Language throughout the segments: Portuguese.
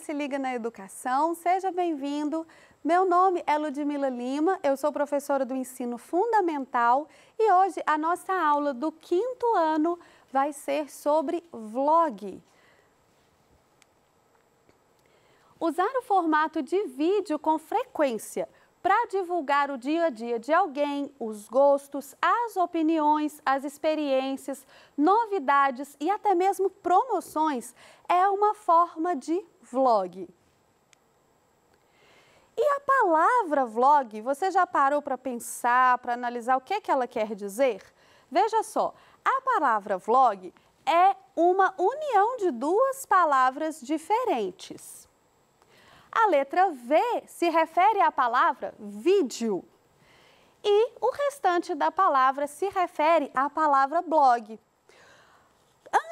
Se Liga na Educação. Seja bem-vindo. Meu nome é Ludmila Lima, eu sou professora do ensino fundamental e hoje a nossa aula do quinto ano vai ser sobre vlog. Usar o formato de vídeo com frequência – para divulgar o dia a dia de alguém, os gostos, as opiniões, as experiências, novidades e até mesmo promoções é uma forma de vlog. E a palavra vlog, você já parou para pensar, para analisar o que, é que ela quer dizer? Veja só, a palavra vlog é uma união de duas palavras diferentes. A letra V se refere à palavra vídeo. E o restante da palavra se refere à palavra blog.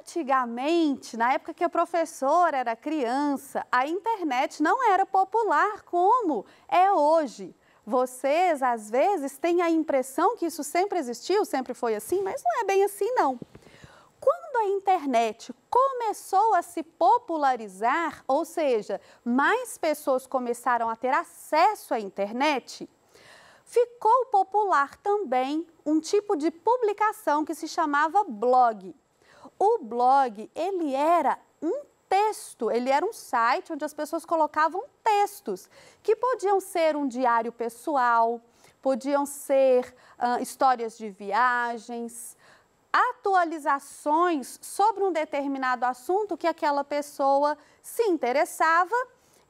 Antigamente, na época que a professora era criança, a internet não era popular como é hoje. Vocês, às vezes, têm a impressão que isso sempre existiu, sempre foi assim, mas não é bem assim, não quando a internet começou a se popularizar, ou seja, mais pessoas começaram a ter acesso à internet, ficou popular também um tipo de publicação que se chamava blog. O blog, ele era um texto, ele era um site onde as pessoas colocavam textos, que podiam ser um diário pessoal, podiam ser uh, histórias de viagens, atualizações sobre um determinado assunto que aquela pessoa se interessava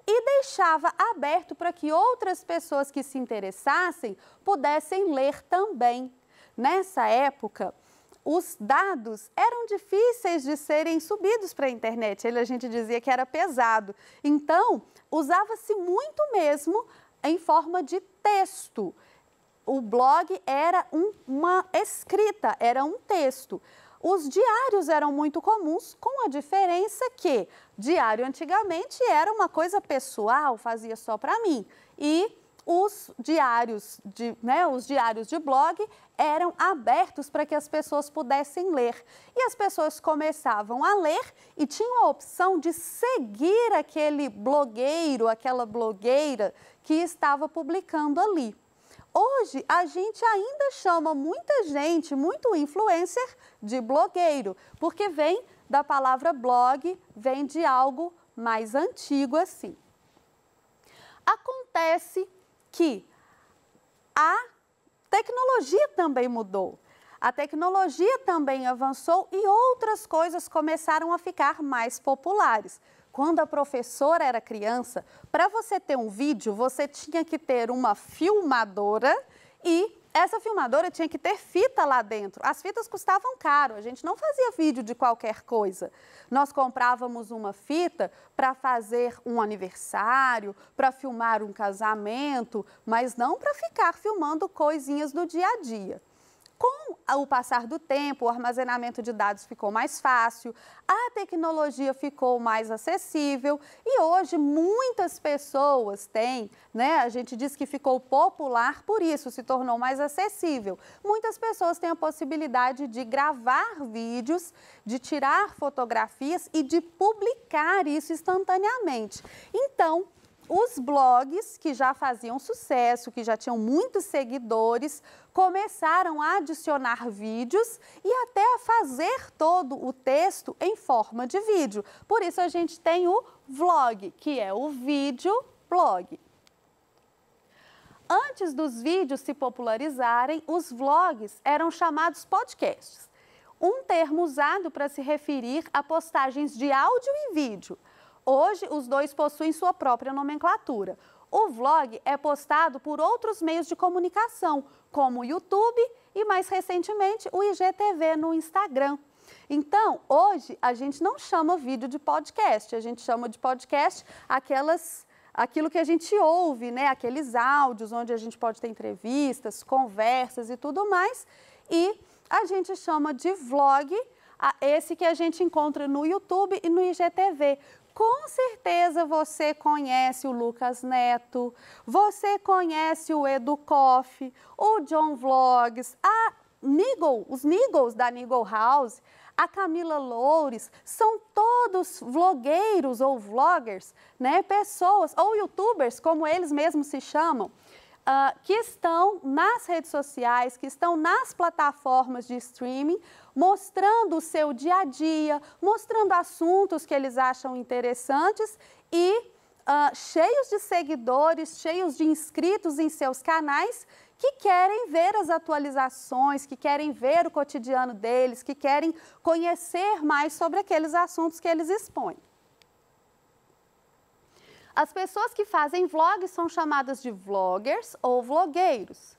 e deixava aberto para que outras pessoas que se interessassem pudessem ler também. Nessa época, os dados eram difíceis de serem subidos para a internet. Ele a gente dizia que era pesado. Então, usava-se muito mesmo em forma de texto o blog era um, uma escrita, era um texto. Os diários eram muito comuns, com a diferença que diário antigamente era uma coisa pessoal, fazia só para mim. E os diários de, né, os diários de blog eram abertos para que as pessoas pudessem ler. E as pessoas começavam a ler e tinham a opção de seguir aquele blogueiro, aquela blogueira que estava publicando ali. Hoje, a gente ainda chama muita gente, muito influencer, de blogueiro, porque vem da palavra blog, vem de algo mais antigo assim. Acontece que a tecnologia também mudou. A tecnologia também avançou e outras coisas começaram a ficar mais populares. Quando a professora era criança, para você ter um vídeo, você tinha que ter uma filmadora e essa filmadora tinha que ter fita lá dentro. As fitas custavam caro, a gente não fazia vídeo de qualquer coisa. Nós comprávamos uma fita para fazer um aniversário, para filmar um casamento, mas não para ficar filmando coisinhas do dia a dia. Com o passar do tempo, o armazenamento de dados ficou mais fácil, a tecnologia ficou mais acessível e hoje muitas pessoas têm, né? A gente diz que ficou popular por isso, se tornou mais acessível. Muitas pessoas têm a possibilidade de gravar vídeos, de tirar fotografias e de publicar isso instantaneamente. Então, os blogs que já faziam sucesso, que já tinham muitos seguidores, começaram a adicionar vídeos e até a fazer todo o texto em forma de vídeo. Por isso a gente tem o vlog, que é o vídeo blog. Antes dos vídeos se popularizarem, os vlogs eram chamados podcasts. Um termo usado para se referir a postagens de áudio e vídeo. Hoje, os dois possuem sua própria nomenclatura. O vlog é postado por outros meios de comunicação, como o YouTube e, mais recentemente, o IGTV no Instagram. Então, hoje, a gente não chama vídeo de podcast, a gente chama de podcast aquelas aquilo que a gente ouve, né? Aqueles áudios onde a gente pode ter entrevistas, conversas e tudo mais. E a gente chama de vlog esse que a gente encontra no YouTube e no IGTV, com certeza você conhece o Lucas Neto, você conhece o Edu Koff, o John Vlogs, a Nigel, os Nigels da Nigel House, a Camila Loures, são todos vlogueiros ou vloggers, né? Pessoas ou youtubers, como eles mesmos se chamam uh, que estão nas redes sociais, que estão nas plataformas de streaming, mostrando o seu dia a dia, mostrando assuntos que eles acham interessantes e uh, cheios de seguidores, cheios de inscritos em seus canais que querem ver as atualizações, que querem ver o cotidiano deles, que querem conhecer mais sobre aqueles assuntos que eles expõem. As pessoas que fazem vlogs são chamadas de vloggers ou vlogueiros.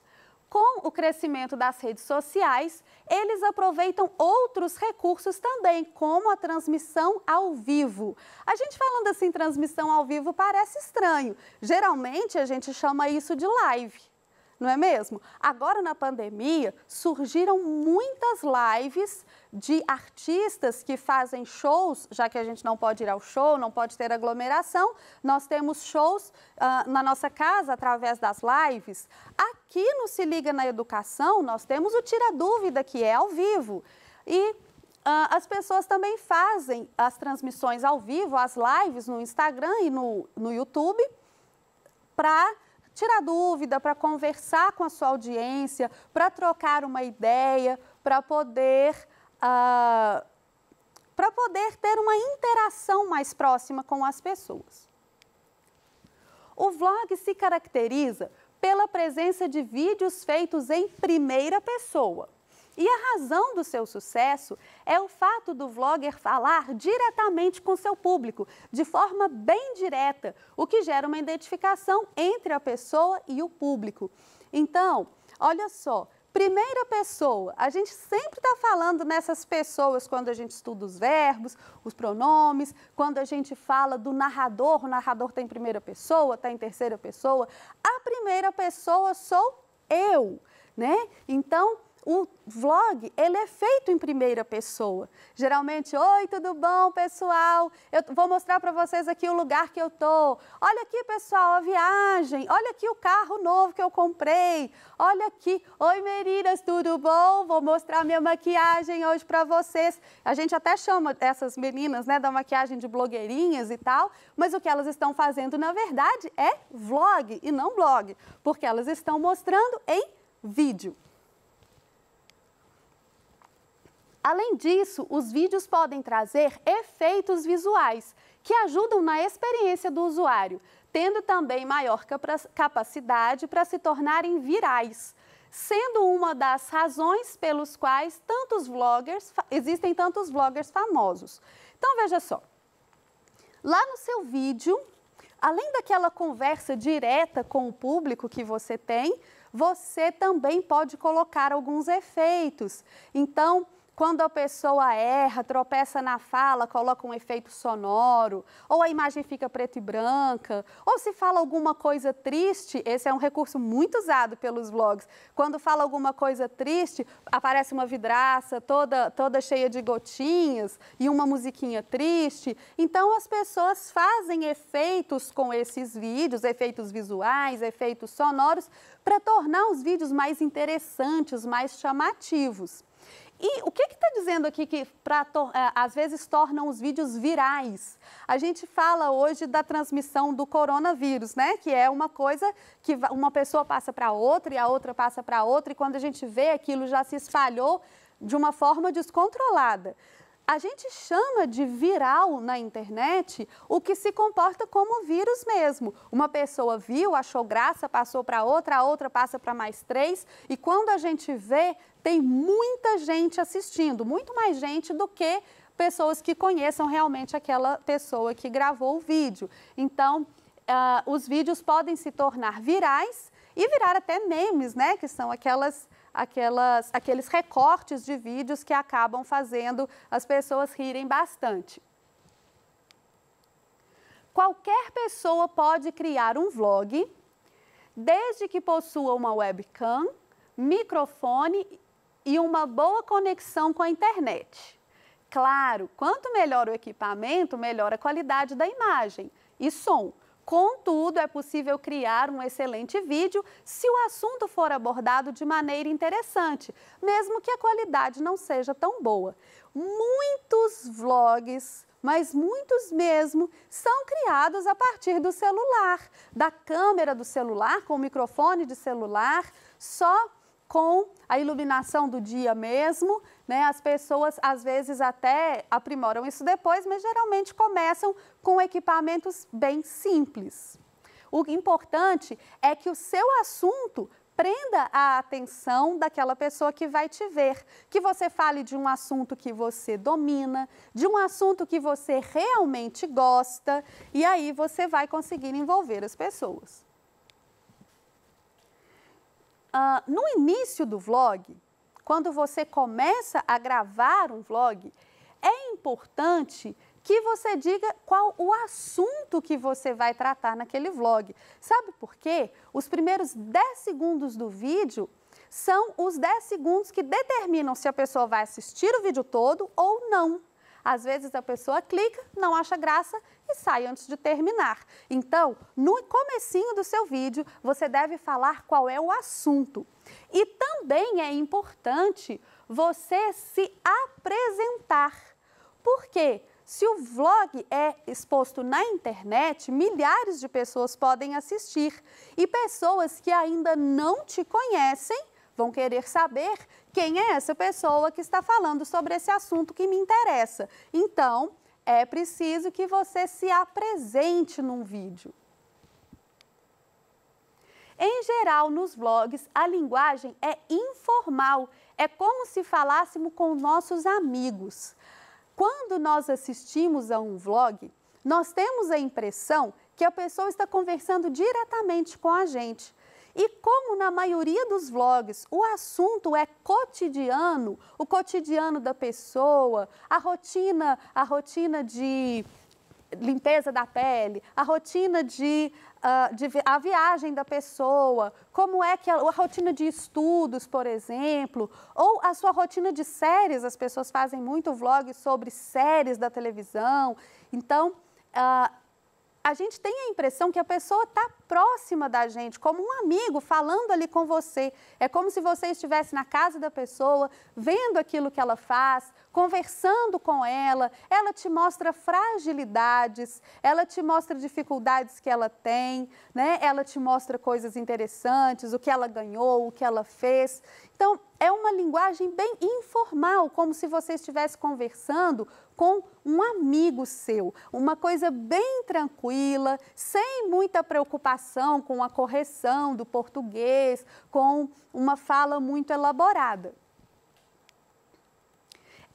Com o crescimento das redes sociais, eles aproveitam outros recursos também, como a transmissão ao vivo. A gente falando assim, transmissão ao vivo parece estranho. Geralmente a gente chama isso de live não é mesmo? Agora na pandemia surgiram muitas lives de artistas que fazem shows, já que a gente não pode ir ao show, não pode ter aglomeração, nós temos shows uh, na nossa casa através das lives. Aqui no Se Liga na Educação, nós temos o Tira Dúvida, que é ao vivo. E ah, as pessoas também fazem as transmissões ao vivo, as lives no Instagram e no, no YouTube, para tirar dúvida, para conversar com a sua audiência, para trocar uma ideia, para poder. Uh, ah, para poder ter uma interação mais próxima com as pessoas. O vlog se caracteriza pela presença de vídeos feitos em primeira pessoa, e a razão do seu sucesso é o fato do vlogger falar diretamente com seu público, de forma bem direta, o que gera uma identificação entre a pessoa e o público. Então, olha só, primeira pessoa. A gente sempre está falando nessas pessoas quando a gente estuda os verbos, os pronomes, quando a gente fala do narrador, o narrador está em primeira pessoa, está em terceira pessoa. A primeira pessoa sou eu, né? Então, o vlog ele é feito em primeira pessoa. Geralmente, oi, tudo bom, pessoal? Eu vou mostrar para vocês aqui o lugar que eu tô. Olha aqui, pessoal, a viagem. Olha aqui o carro novo que eu comprei. Olha aqui. Oi, meninas, tudo bom? Vou mostrar minha maquiagem hoje para vocês. A gente até chama essas meninas, né, da maquiagem de blogueirinhas e tal, mas o que elas estão fazendo, na verdade, é vlog e não blog, porque elas estão mostrando em vídeo. Além disso, os vídeos podem trazer efeitos visuais, que ajudam na experiência do usuário, tendo também maior capacidade para se tornarem virais sendo uma das razões pelos quais tantos vloggers, existem tantos vloggers famosos. Então veja só. Lá no seu vídeo, além daquela conversa direta com o público que você tem, você também pode colocar alguns efeitos. Então, quando a pessoa erra, tropeça na fala, coloca um efeito sonoro, ou a imagem fica preta e branca, ou se fala alguma coisa triste, esse é um recurso muito usado pelos vlogs. Quando fala alguma coisa triste, aparece uma vidraça toda, toda cheia de gotinhas e uma musiquinha triste. Então as pessoas fazem efeitos com esses vídeos, efeitos visuais, efeitos sonoros, para tornar os vídeos mais interessantes, mais chamativos. E o que está dizendo aqui que pra, é, às vezes tornam os vídeos virais? A gente fala hoje da transmissão do coronavírus, né? Que é uma coisa que uma pessoa passa para outra e a outra passa para outra e quando a gente vê aquilo já se espalhou de uma forma descontrolada. A gente chama de viral na internet o que se comporta como vírus mesmo. Uma pessoa viu, achou graça, passou para outra, a outra passa para mais três. E quando a gente vê, tem muita gente assistindo, muito mais gente do que pessoas que conheçam realmente aquela pessoa que gravou o vídeo. Então, uh, os vídeos podem se tornar virais e virar até memes, né? Que são aquelas aquelas, aqueles recortes de vídeos que acabam fazendo as pessoas rirem bastante. Qualquer pessoa pode criar um vlog, desde que possua uma webcam, microfone e uma boa conexão com a internet. Claro, quanto melhor o equipamento, melhor a qualidade da imagem e som. Contudo, é possível criar um excelente vídeo se o assunto for abordado de maneira interessante, mesmo que a qualidade não seja tão boa. Muitos vlogs, mas muitos mesmo, são criados a partir do celular, da câmera do celular, com o microfone de celular, só com a iluminação do dia mesmo né? As pessoas, às vezes, até aprimoram isso depois, mas geralmente começam com equipamentos bem simples. O importante é que o seu assunto prenda a atenção daquela pessoa que vai te ver, que você fale de um assunto que você domina, de um assunto que você realmente gosta, e aí você vai conseguir envolver as pessoas. Uh, no início do vlog, quando você começa a gravar um vlog, é importante que você diga qual o assunto que você vai tratar naquele vlog. Sabe por quê? Os primeiros 10 segundos do vídeo são os 10 segundos que determinam se a pessoa vai assistir o vídeo todo ou não. Às vezes a pessoa clica, não acha graça e sai antes de terminar. Então, no comecinho do seu vídeo, você deve falar qual é o assunto. E também é importante você se apresentar. Por quê? Se o vlog é exposto na internet, milhares de pessoas podem assistir e pessoas que ainda não te conhecem vão querer saber quem é essa pessoa que está falando sobre esse assunto que me interessa. Então, é preciso que você se apresente num vídeo. Em geral, nos vlogs, a linguagem é informal, é como se falássemos com nossos amigos. Quando nós assistimos a um vlog, nós temos a impressão que a pessoa está conversando diretamente com a gente. E como na maioria dos vlogs o assunto é cotidiano, o cotidiano da pessoa, a rotina, a rotina de limpeza da pele, a rotina de, uh, de, a viagem da pessoa, como é que a, a, rotina de estudos, por exemplo, ou a sua rotina de séries, as pessoas fazem muito vlog sobre séries da televisão. Então, uh, a gente tem a impressão que a pessoa está próxima da gente, como um amigo falando ali com você. É como se você estivesse na casa da pessoa, vendo aquilo que ela faz, conversando com ela. Ela te mostra fragilidades, ela te mostra dificuldades que ela tem, né? Ela te mostra coisas interessantes, o que ela ganhou, o que ela fez. Então, é uma linguagem bem informal, como se você estivesse conversando com um amigo seu. Uma coisa bem tranquila, sem muita preocupação com a correção do português, com uma fala muito elaborada.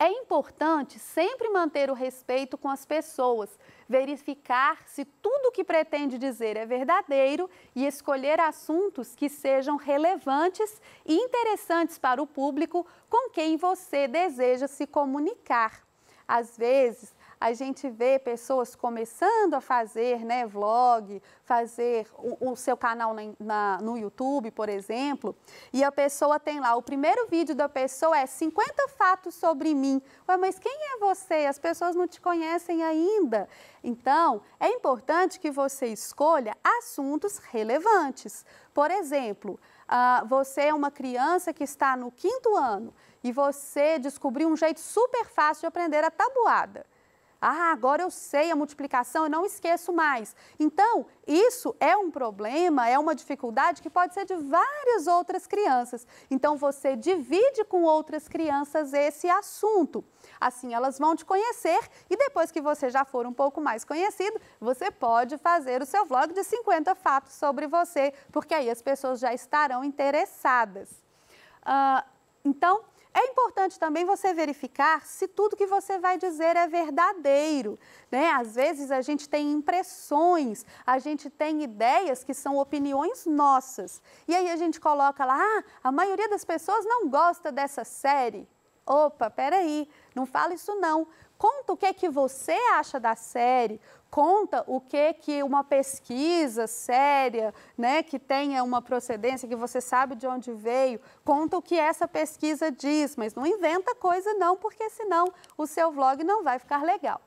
É importante sempre manter o respeito com as pessoas, verificar se tudo o que pretende dizer é verdadeiro e escolher assuntos que sejam relevantes e interessantes para o público com quem você deseja se comunicar. Às vezes, a gente vê pessoas começando a fazer né, vlog, fazer o, o seu canal na, na, no YouTube, por exemplo, e a pessoa tem lá, o primeiro vídeo da pessoa é 50 fatos sobre mim. Ué, mas quem é você? As pessoas não te conhecem ainda. Então, é importante que você escolha assuntos relevantes. Por exemplo, Uh, você é uma criança que está no quinto ano e você descobriu um jeito super fácil de aprender a tabuada. Ah, agora eu sei a multiplicação e não esqueço mais. Então, isso é um problema, é uma dificuldade que pode ser de várias outras crianças. Então, você divide com outras crianças esse assunto. Assim, elas vão te conhecer e depois que você já for um pouco mais conhecido, você pode fazer o seu vlog de 50 fatos sobre você, porque aí as pessoas já estarão interessadas. Uh, então, é importante também você verificar se tudo que você vai dizer é verdadeiro. Né? Às vezes a gente tem impressões, a gente tem ideias que são opiniões nossas. E aí a gente coloca lá, ah, a maioria das pessoas não gosta dessa série. Opa, peraí, não fala isso não, Conta o que é que você acha da série, conta o que é que uma pesquisa séria, né, que tenha uma procedência, que você sabe de onde veio, conta o que essa pesquisa diz, mas não inventa coisa não, porque senão o seu vlog não vai ficar legal.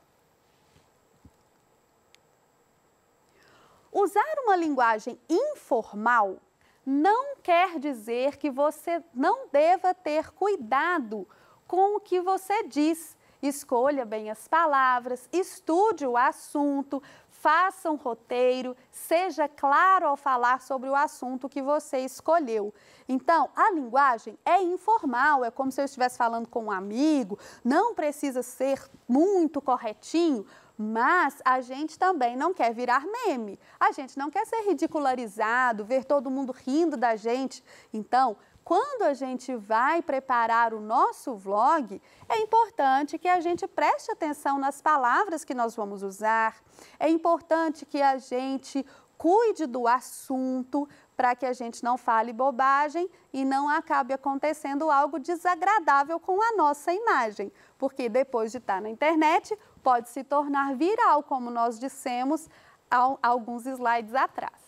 Usar uma linguagem informal não quer dizer que você não deva ter cuidado com o que você diz Escolha bem as palavras, estude o assunto, faça um roteiro, seja claro ao falar sobre o assunto que você escolheu. Então, a linguagem é informal, é como se eu estivesse falando com um amigo, não precisa ser muito corretinho. Mas a gente também não quer virar meme. A gente não quer ser ridicularizado, ver todo mundo rindo da gente. Então, quando a gente vai preparar o nosso vlog, é importante que a gente preste atenção nas palavras que nós vamos usar, é importante que a gente cuide do assunto para que a gente não fale bobagem e não acabe acontecendo algo desagradável com a nossa imagem, porque depois de estar tá na internet pode se tornar viral, como nós dissemos alguns slides atrás.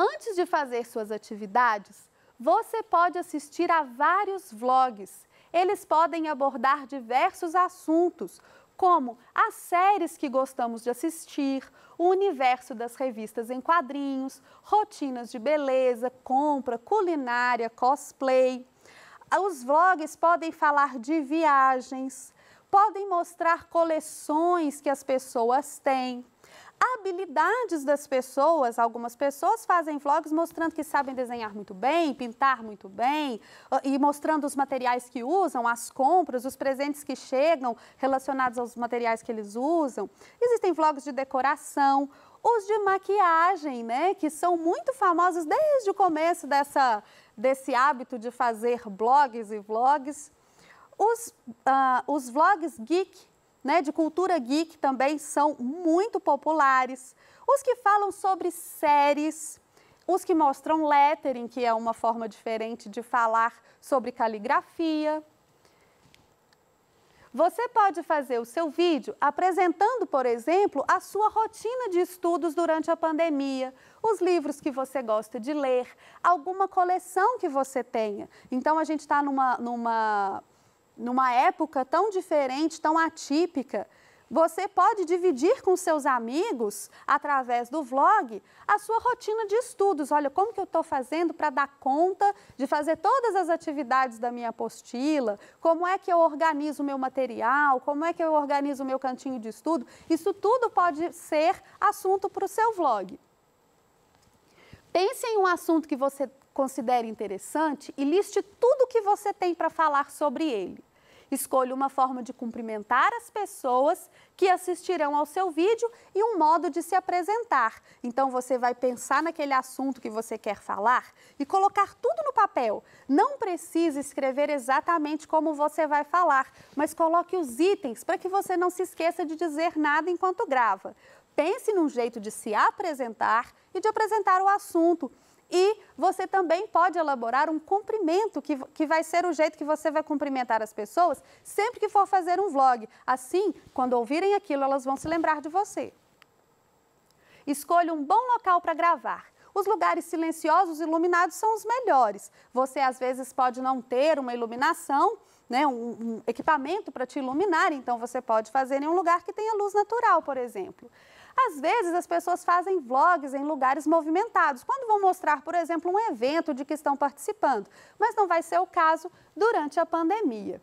Antes de fazer suas atividades, você pode assistir a vários vlogs. Eles podem abordar diversos assuntos, como as séries que gostamos de assistir, o universo das revistas em quadrinhos, rotinas de beleza, compra, culinária, cosplay. Os vlogs podem falar de viagens, podem mostrar coleções que as pessoas têm, habilidades das pessoas. Algumas pessoas fazem vlogs mostrando que sabem desenhar muito bem, pintar muito bem ah, e mostrando os materiais que usam, as compras, os presentes que chegam relacionados aos materiais que eles usam. Existem vlogs de decoração, os de maquiagem, né, que são muito famosos desde o começo dessa desse hábito de fazer blogs e vlogs. Os, uh, os vlogs geek, né, de cultura geek também são muito populares. Os que falam sobre séries, os que mostram lettering, que é uma forma diferente de falar sobre caligrafia. Você pode fazer o seu vídeo apresentando, por exemplo, a sua rotina de estudos durante a pandemia, os livros que você gosta de ler, alguma coleção que você tenha. Então, a gente está numa, numa numa época tão diferente, tão atípica, você pode dividir com seus amigos, através do vlog, a sua rotina de estudos. Olha, como que eu estou fazendo para dar conta de fazer todas as atividades da minha apostila? Como é que eu organizo o meu material? Como é que eu organizo o meu cantinho de estudo? Isso tudo pode ser assunto para o seu vlog. Pense em um assunto que você considere interessante e liste tudo o que você tem para falar sobre ele. Escolha uma forma de cumprimentar as pessoas que assistirão ao seu vídeo e um modo de se apresentar. Então você vai pensar naquele assunto que você quer falar e colocar tudo no papel. Não precisa escrever exatamente como você vai falar, mas coloque os itens para que você não se esqueça de dizer nada enquanto grava. Pense num jeito de se apresentar e de apresentar o assunto e você também pode elaborar um cumprimento, que, que vai ser o jeito que você vai cumprimentar as pessoas sempre que for fazer um vlog. Assim, quando ouvirem aquilo, elas vão se lembrar de você. Escolha um bom local para gravar. Os lugares silenciosos e iluminados são os melhores. Você, às vezes, pode não ter uma iluminação, né, um, um equipamento para te iluminar, então você pode fazer em um lugar que tenha luz natural, por exemplo. Às vezes as pessoas fazem vlogs em lugares movimentados, quando vão mostrar, por exemplo, um evento de que estão participando, mas não vai ser o caso durante a pandemia.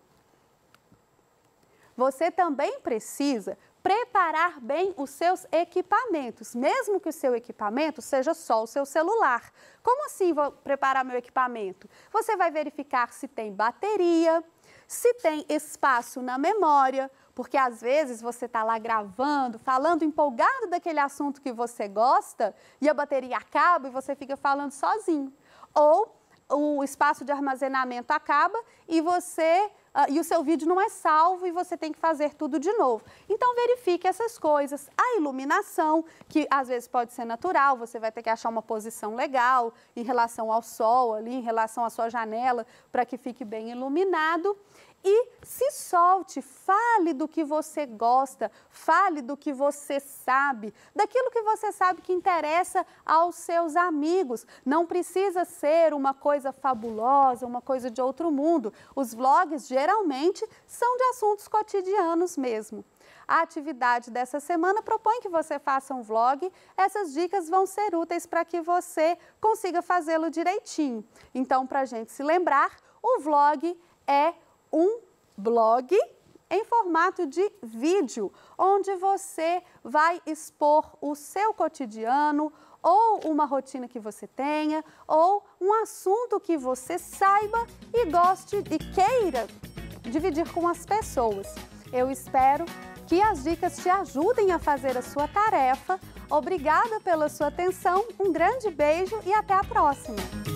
Você também precisa preparar bem os seus equipamentos, mesmo que o seu equipamento seja só o seu celular. Como assim vou preparar meu equipamento? Você vai verificar se tem bateria, se tem espaço na memória, porque às vezes você está lá gravando, falando empolgado daquele assunto que você gosta e a bateria acaba e você fica falando sozinho. Ou o espaço de armazenamento acaba e você uh, e o seu vídeo não é salvo e você tem que fazer tudo de novo. Então verifique essas coisas, a iluminação, que às vezes pode ser natural, você vai ter que achar uma posição legal em relação ao sol ali, em relação à sua janela, para que fique bem iluminado e se solte, fale do que você gosta, fale do que você sabe, daquilo que você sabe que interessa aos seus amigos. Não precisa ser uma coisa fabulosa, uma coisa de outro mundo. Os vlogs geralmente são de assuntos cotidianos mesmo. A atividade dessa semana propõe que você faça um vlog. Essas dicas vão ser úteis para que você consiga fazê-lo direitinho. Então, para a gente se lembrar, o vlog é um blog em formato de vídeo, onde você vai expor o seu cotidiano ou uma rotina que você tenha ou um assunto que você saiba e goste e queira dividir com as pessoas. Eu espero que as dicas te ajudem a fazer a sua tarefa. Obrigada pela sua atenção, um grande beijo e até a próxima!